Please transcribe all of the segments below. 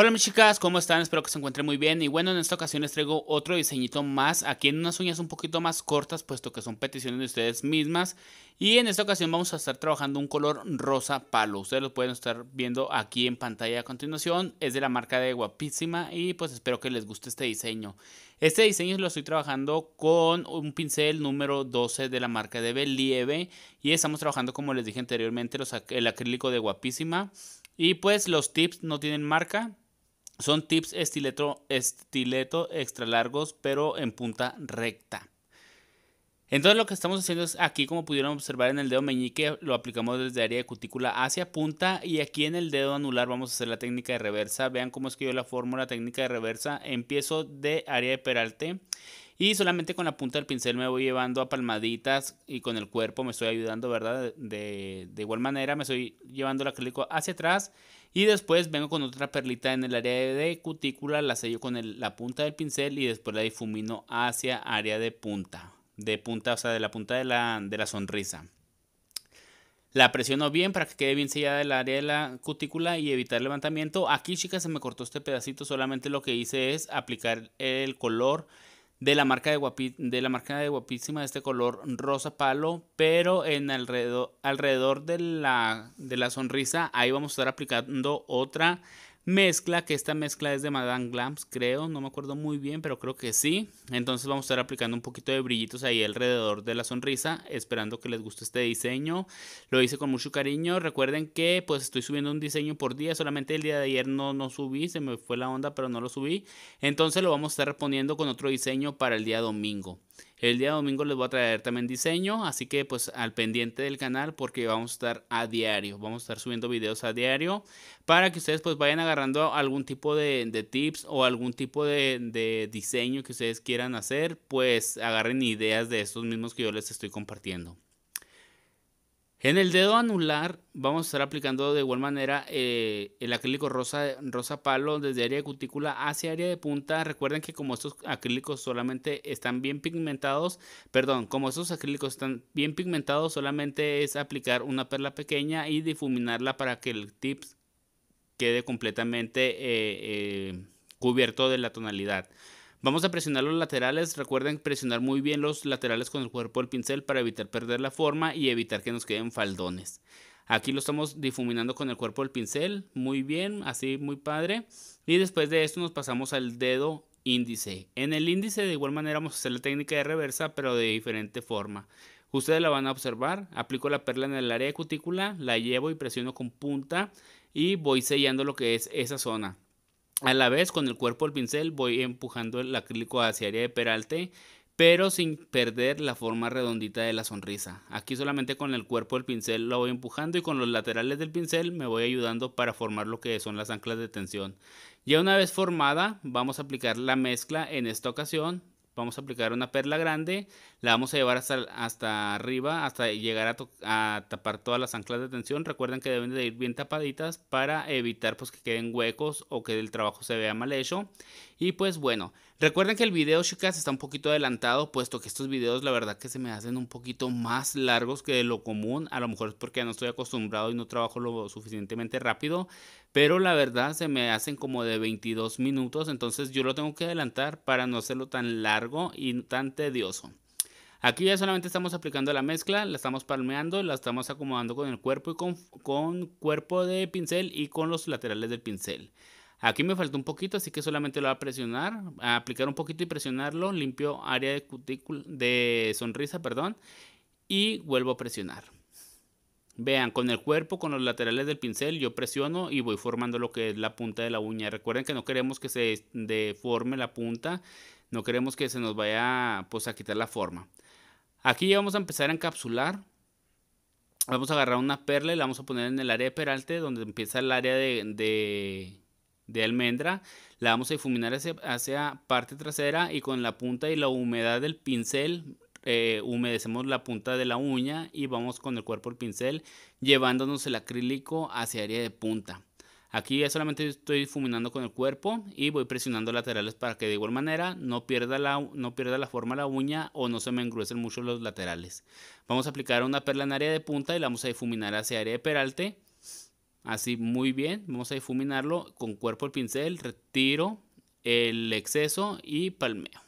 Hola mis chicas, ¿cómo están? Espero que se encuentren muy bien. Y bueno, en esta ocasión les traigo otro diseñito más, aquí en unas uñas un poquito más cortas, puesto que son peticiones de ustedes mismas. Y en esta ocasión vamos a estar trabajando un color rosa palo. Ustedes lo pueden estar viendo aquí en pantalla a continuación. Es de la marca de Guapísima y pues espero que les guste este diseño. Este diseño lo estoy trabajando con un pincel número 12 de la marca de Believe. Y estamos trabajando, como les dije anteriormente, los, el acrílico de Guapísima. Y pues los tips no tienen marca, son tips estileto, estileto extra largos, pero en punta recta. Entonces lo que estamos haciendo es aquí, como pudieron observar en el dedo meñique, lo aplicamos desde área de cutícula hacia punta y aquí en el dedo anular vamos a hacer la técnica de reversa. Vean cómo es que yo la fórmula, técnica de reversa. Empiezo de área de peralte y solamente con la punta del pincel me voy llevando a palmaditas y con el cuerpo me estoy ayudando, ¿verdad? De, igual manera me estoy llevando el acrílico hacia atrás y después vengo con otra perlita en el área de cutícula, la sello con la punta del pincel y después la difumino hacia área de punta. De punta, o sea, de la punta de la, de la sonrisa. La presiono bien para que quede bien sellada el área de la cutícula y evitar levantamiento. Aquí, chicas, se me cortó este pedacito. Solamente lo que hice es aplicar el color de la marca de, guapi, de, la marca de guapísima de este color rosa palo, pero en alrededor, alrededor de, la, de la sonrisa ahí vamos a estar aplicando otra mezcla, que esta mezcla es de Madame Glams, creo, no me acuerdo muy bien, pero creo que sí. Entonces vamos a estar aplicando un poquito de brillitos ahí alrededor de la sonrisa, esperando que les guste este diseño. Lo hice con mucho cariño. Recuerden que pues estoy subiendo un diseño por día, solamente el día de ayer no, no subí, se me fue la onda, pero no lo subí. Entonces lo vamos a estar reponiendo con otro diseño para el día domingo. El día domingo les voy a traer también diseño, así que pues al pendiente del canal porque vamos a estar a diario, vamos a estar subiendo videos a diario para que ustedes pues vayan agarrando algún tipo de, tips o algún tipo de, de diseño que ustedes quieran hacer, pues agarren ideas de estos mismos que yo les estoy compartiendo. En el dedo anular vamos a estar aplicando de igual manera eh, el acrílico rosa, rosa palo desde área de cutícula hacia área de punta. Recuerden que como estos acrílicos solamente están bien pigmentados, perdón, como estos acrílicos están bien pigmentados, solamente es aplicar una perla pequeña y difuminarla para que el tip quede completamente eh, eh, cubierto de la tonalidad. Vamos a presionar los laterales, recuerden presionar muy bien los laterales con el cuerpo del pincel para evitar perder la forma y evitar que nos queden faldones. Aquí lo estamos difuminando con el cuerpo del pincel, muy bien, así muy padre. Y después de esto nos pasamos al dedo índice. En el índice de igual manera vamos a hacer la técnica de reversa pero de diferente forma. Ustedes la van a observar, aplico la perla en el área de cutícula, la llevo y presiono con punta y voy sellando lo que es esa zona. A la vez, con el cuerpo del pincel voy empujando el acrílico hacia área de peralte, pero sin perder la forma redondita de la sonrisa. Aquí solamente con el cuerpo del pincel lo voy empujando y con los laterales del pincel me voy ayudando para formar lo que son las anclas de tensión. Ya una vez formada, vamos a aplicar la mezcla en esta ocasión vamos a aplicar una perla grande, la vamos a llevar hasta, hasta arriba, hasta llegar a, tapar todas las anclas de tensión. Recuerden que deben de ir bien tapaditas para evitar pues, que queden huecos o que el trabajo se vea mal hecho. Y pues bueno, recuerden que el video, chicas, está un poquito adelantado, puesto que estos videos la verdad que se me hacen un poquito más largos que de lo común. A lo mejor es porque no estoy acostumbrado y no trabajo lo suficientemente rápido, pero la verdad se me hacen como de 22 minutos, entonces yo lo tengo que adelantar para no hacerlo tan largo y tan tedioso. Aquí ya solamente estamos aplicando la mezcla, la estamos palmeando, la estamos acomodando con el cuerpo y con, con cuerpo de pincel y con los laterales del pincel. Aquí me faltó un poquito, así que solamente lo voy a presionar, a aplicar un poquito y presionarlo, limpio área de cutícula, de sonrisa, perdón, y vuelvo a presionar. Vean, con el cuerpo, con los laterales del pincel, yo presiono y voy formando lo que es la punta de la uña. Recuerden que no queremos que se deforme la punta, no queremos que se nos vaya pues, a quitar la forma. Aquí ya vamos a empezar a encapsular. Vamos a agarrar una perla y la vamos a poner en el área de peralte, donde empieza el área de de almendra. La vamos a difuminar hacia, parte trasera y con la punta y la humedad del pincel eh, humedecemos la punta de la uña y vamos con el cuerpo del pincel llevándonos el acrílico hacia área de punta. Aquí solamente estoy difuminando con el cuerpo y voy presionando laterales para que de igual manera no pierda la, no pierda la forma la uña o no se me engruesen mucho los laterales. Vamos a aplicar una perla en área de punta y la vamos a difuminar hacia área de peralte Así, muy bien. Vamos a difuminarlo con cuerpo el pincel, retiro el exceso y palmeo.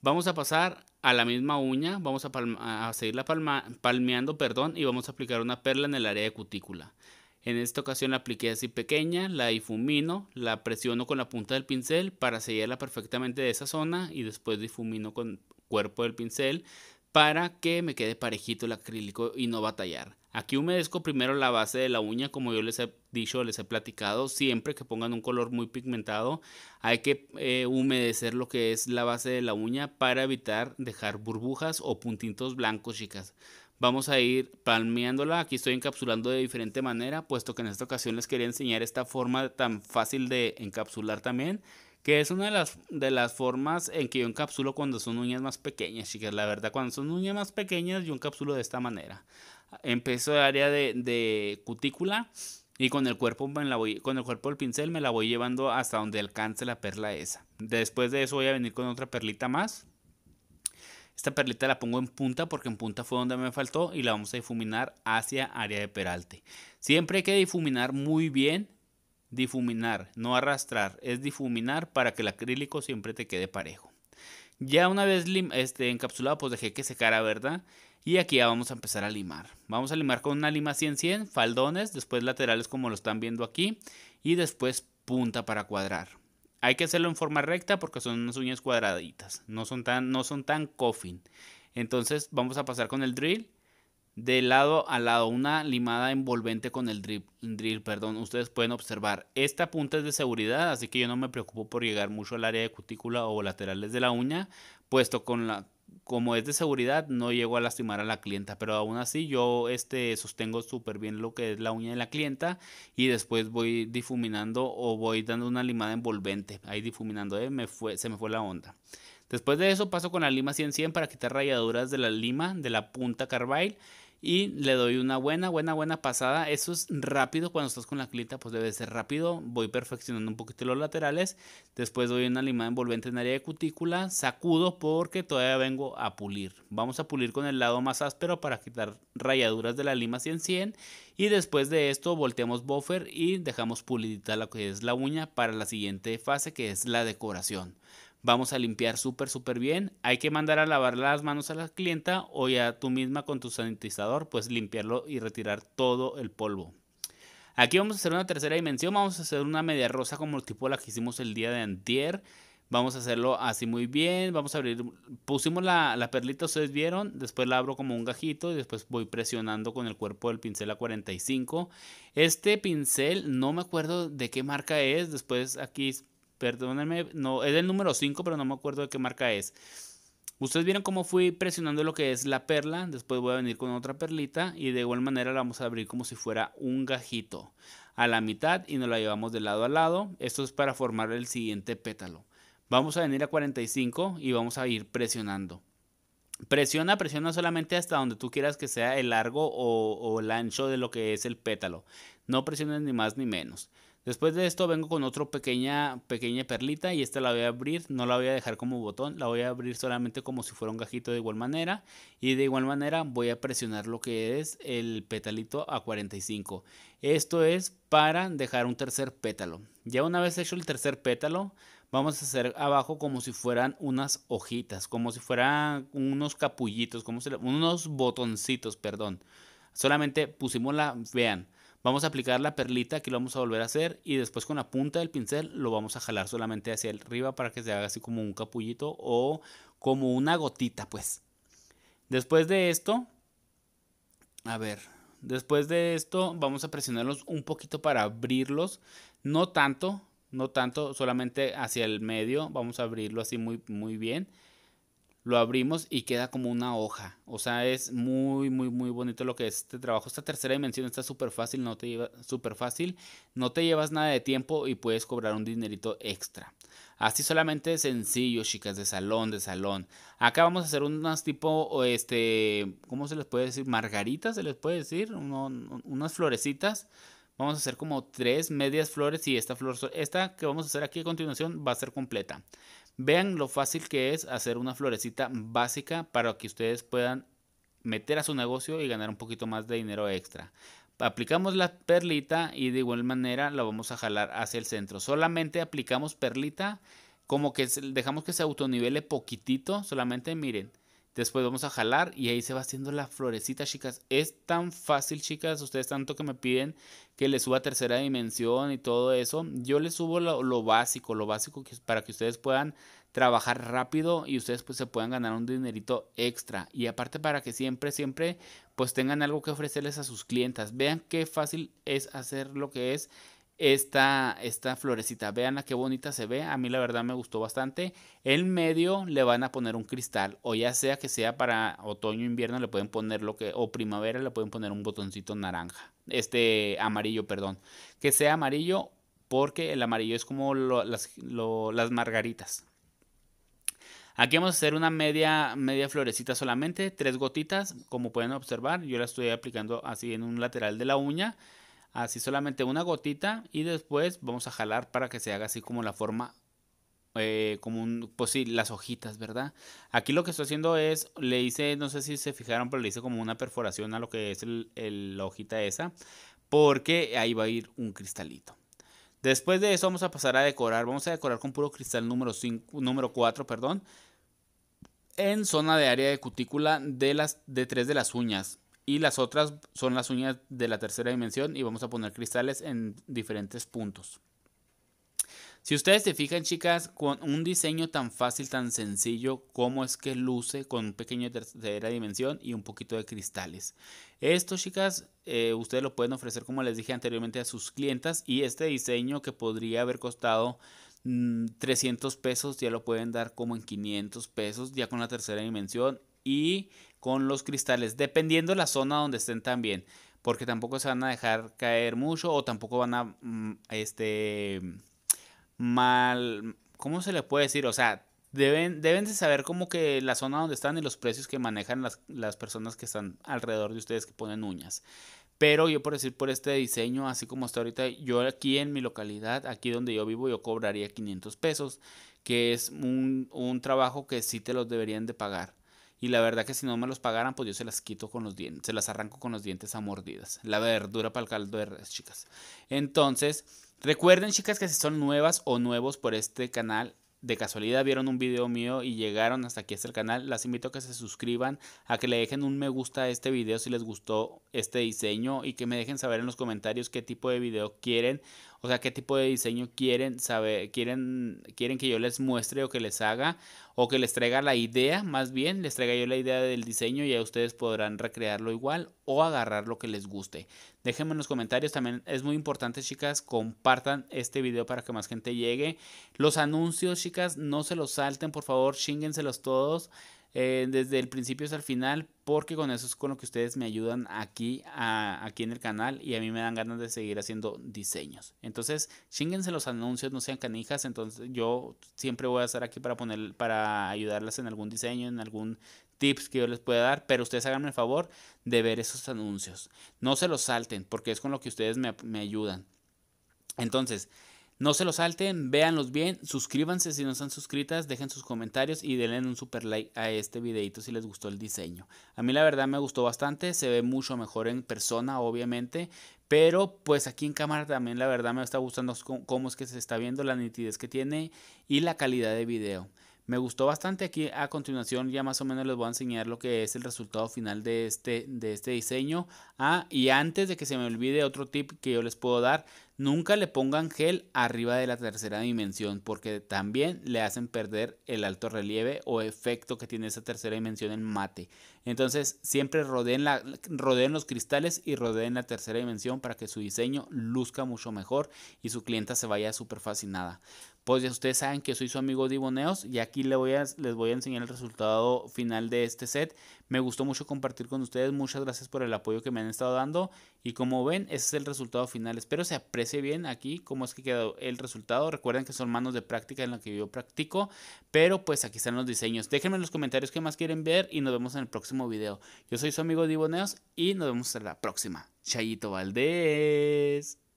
Vamos a pasar a la misma uña, vamos a, seguir seguirla palmeando, perdón, y vamos a aplicar una perla en el área de cutícula. En esta ocasión la apliqué así pequeña, la difumino, la presiono con la punta del pincel para sellarla perfectamente de esa zona y después difumino con cuerpo del pincel para que me quede parejito el acrílico y no batallar. Aquí humedezco primero la base de la uña, como yo les he dicho, les he platicado, siempre que pongan un color muy pigmentado, hay que eh, humedecer lo que es la base de la uña para evitar dejar burbujas o puntitos blancos, chicas. Vamos a ir palmeándola, aquí estoy encapsulando de diferente manera, puesto que en esta ocasión les quería enseñar esta forma tan fácil de encapsular también que es una de las, de las formas en que yo encapsulo cuando son uñas más pequeñas, chicas. La verdad, cuando son uñas más pequeñas, yo encapsulo de esta manera. Empiezo de área de, de cutícula y con el cuerpo con el cuerpo del pincel me la voy llevando hasta donde alcance la perla esa. Después de eso voy a venir con otra perlita más. Esta perlita la pongo en punta porque en punta fue donde me faltó y la vamos a difuminar hacia área de peralte. Siempre hay que difuminar muy bien, difuminar, no arrastrar, es difuminar para que el acrílico siempre te quede parejo. Ya una vez este, encapsulado pues dejé que secara, ¿verdad? Y aquí ya vamos a empezar a limar. Vamos a limar con una lima 100-100, faldones, después laterales como lo están viendo aquí y después punta para cuadrar. Hay que hacerlo en forma recta porque son unas uñas cuadraditas, no son tan, no son tan coffin. Entonces vamos a pasar con el drill de lado a lado, una limada envolvente con el drill, drill, perdón. Ustedes pueden observar, esta punta es de seguridad, así que yo no me preocupo por llegar mucho al área de cutícula o laterales de la uña, puesto con la, como es de seguridad, no llego a lastimar a la clienta, pero aún así yo este, sostengo súper bien lo que es la uña de la clienta y después voy difuminando o voy dando una limada envolvente, ahí difuminando, eh, me fue, se me fue la onda. Después de eso paso con la lima 100-100 para quitar rayaduras de la lima, de la punta carbide y le doy una buena, buena, buena pasada. Eso es rápido cuando estás con la clita, pues debe ser rápido. Voy perfeccionando un poquito los laterales. Después doy una lima envolvente en área de cutícula. Sacudo porque todavía vengo a pulir. Vamos a pulir con el lado más áspero para quitar rayaduras de la lima 100-100. Y después de esto volteamos buffer y dejamos pulidita la que es la uña para la siguiente fase que es la decoración vamos a limpiar súper, súper bien. Hay que mandar a lavar las manos a la clienta o ya tú misma con tu sanitizador, pues limpiarlo y retirar todo el polvo. Aquí vamos a hacer una tercera dimensión, vamos a hacer una media rosa como el tipo la que hicimos el día de antier. Vamos a hacerlo así muy bien, vamos a abrir, pusimos la, la perlita, ustedes vieron, después la abro como un gajito y después voy presionando con el cuerpo del pincel a 45. Este pincel, no me acuerdo de qué marca es, después aquí Perdónenme, no, es el número 5, pero no me acuerdo de qué marca es. Ustedes vieron cómo fui presionando lo que es la perla, después voy a venir con otra perlita y de igual manera la vamos a abrir como si fuera un gajito a la mitad y nos la llevamos de lado a lado. Esto es para formar el siguiente pétalo. Vamos a venir a 45 y vamos a ir presionando. Presiona, presiona solamente hasta donde tú quieras que sea el largo o el ancho de lo que es el pétalo. No presiones ni más ni menos. Después de esto vengo con otra pequeña, pequeña perlita y esta la voy a abrir, no la voy a dejar como botón, la voy a abrir solamente como si fuera un gajito de igual manera y de igual manera voy a presionar lo que es el petalito a 45. Esto es para dejar un tercer pétalo. Ya una vez hecho el tercer pétalo, vamos a hacer abajo como si fueran unas hojitas, como si fueran unos capullitos, como unos botoncitos, perdón. Solamente pusimos la, vean, Vamos a aplicar la perlita, aquí lo vamos a volver a hacer y después con la punta del pincel lo vamos a jalar solamente hacia arriba para que se haga así como un capullito o como una gotita pues. Después de esto, a ver, después de esto vamos a presionarlos un poquito para abrirlos, no tanto, no tanto, solamente hacia el medio, vamos a abrirlo así muy, muy bien lo abrimos y queda como una hoja. O sea, es muy, muy, muy bonito lo que es este trabajo. Esta tercera dimensión está súper fácil, no te lleva, súper fácil. No te llevas nada de tiempo y puedes cobrar un dinerito extra. Así solamente sencillo, chicas, de salón, de salón. Acá vamos a hacer unas tipo, este, ¿cómo se les puede decir? Margaritas, se les puede decir, unas florecitas. Vamos a hacer como tres medias flores y esta flor, esta que vamos a hacer aquí a continuación va a ser completa. Vean lo fácil que es hacer una florecita básica para que ustedes puedan meter a su negocio y ganar un poquito más de dinero extra. Aplicamos la perlita y de igual manera la vamos a jalar hacia el centro. Solamente aplicamos perlita, como que dejamos que se autonivele poquitito, solamente miren, Después vamos a jalar y ahí se va haciendo la florecita, chicas. Es tan fácil, chicas. Ustedes tanto que me piden que les suba tercera dimensión y todo eso. Yo les subo lo, básico, lo básico que, para que ustedes puedan trabajar rápido y ustedes pues se puedan ganar un dinerito extra. Y aparte para que siempre, siempre pues tengan algo que ofrecerles a sus clientas. Vean qué fácil es hacer lo que es esta, esta florecita. a qué bonita se ve. A mí la verdad me gustó bastante. En medio le van a poner un cristal. O ya sea que sea para otoño, invierno, le pueden poner lo que. O primavera le pueden poner un botoncito naranja. Este amarillo, perdón. Que sea amarillo. Porque el amarillo es como las, margaritas. Aquí vamos a hacer una media, media florecita solamente, tres gotitas, como pueden observar. Yo la estoy aplicando así en un lateral de la uña así solamente una gotita y después vamos a jalar para que se haga así como la forma eh, como un, pues sí, las hojitas, ¿verdad? Aquí lo que estoy haciendo es, le hice, no sé si se fijaron, pero le hice como una perforación a lo que es el, la hojita esa, porque ahí va a ir un cristalito. Después de eso vamos a pasar a decorar, vamos a decorar con puro cristal número 5, número 4, perdón, en zona de área de cutícula de las de tres de las uñas y las otras son las uñas de la tercera dimensión y vamos a poner cristales en diferentes puntos. Si ustedes se fijan, chicas, con un diseño tan fácil, tan sencillo, como es que luce con un pequeño de tercera dimensión y un poquito de cristales. Esto, chicas, eh, ustedes lo pueden ofrecer, como les dije anteriormente, a sus clientas. Y este diseño que podría haber costado 300 mm, pesos, ya lo pueden dar como en 500 pesos, ya con la tercera dimensión y con los cristales, dependiendo la zona donde estén también, porque tampoco se van a dejar caer mucho o tampoco van a, mm, este, mal, ¿cómo se le puede decir? O sea, deben, deben de saber como que la zona donde están y los precios que manejan las, personas que están alrededor de ustedes que ponen uñas. Pero yo por decir, por este diseño, así como está ahorita, yo aquí en mi localidad, aquí donde yo vivo, yo cobraría 500 pesos, que es un, un trabajo que sí te los deberían de pagar. Y la verdad que si no me los pagaran, pues yo se las quito con los dientes, se las arranco con los dientes a mordidas. La verdura para el caldo de res, chicas. Entonces, recuerden, chicas, que si son nuevas o nuevos por este canal, de casualidad vieron un video mío y llegaron hasta aquí hasta el canal, las invito a que se suscriban, a que le dejen un me gusta a este video si les gustó este diseño y que me dejen saber en los comentarios qué tipo de video quieren o sea, qué tipo de diseño quieren saber, quieren, quieren que yo les muestre o que les haga o que les traiga la idea, más bien, les traiga yo la idea del diseño y ya ustedes podrán recrearlo igual o agarrar lo que les guste. Déjenme en los comentarios, también es muy importante, chicas, compartan este video para que más gente llegue. Los anuncios, chicas, no se los salten, por favor, chinguenselos todos. Eh, desde el principio hasta el final, porque con eso es con lo que ustedes me ayudan aquí, aquí en el canal y a mí me dan ganas de seguir haciendo diseños. Entonces, chinguense los anuncios, no sean canijas, entonces yo siempre voy a estar aquí para, poner, para ayudarlas en algún diseño, en algún tips que yo les pueda dar, pero ustedes háganme el favor de ver esos anuncios. No se los salten, porque es con lo que ustedes me, me ayudan. Entonces, no se lo salten, véanlos bien, suscríbanse si no están suscritas, dejen sus comentarios y denle un super like a este videito si les gustó el diseño. A mí la verdad me gustó bastante, se ve mucho mejor en persona obviamente, pero pues aquí en cámara también la verdad me está gustando cómo es que se está viendo, la nitidez que tiene y la calidad de video. Me gustó bastante. Aquí a continuación ya más o menos les voy a enseñar lo que es el resultado final de este, de este diseño. Ah, y antes de que se me olvide otro tip que yo les puedo dar. Nunca le pongan gel arriba de la tercera dimensión porque también le hacen perder el alto relieve o efecto que tiene esa tercera dimensión en mate. Entonces siempre rodeen, la, rodeen los cristales y rodeen la tercera dimensión para que su diseño luzca mucho mejor y su clienta se vaya súper fascinada pues ya ustedes saben que soy su amigo Diboneos y aquí les voy, a, les voy a enseñar el resultado final de este set. Me gustó mucho compartir con ustedes, muchas gracias por el apoyo que me han estado dando y como ven ese es el resultado final. Espero se aprecie bien aquí cómo es que quedó el resultado. Recuerden que son manos de práctica en la que yo practico, pero pues aquí están los diseños. Déjenme en los comentarios qué más quieren ver y nos vemos en el próximo video. Yo soy su amigo Diboneos y nos vemos en la próxima. Chayito Valdés.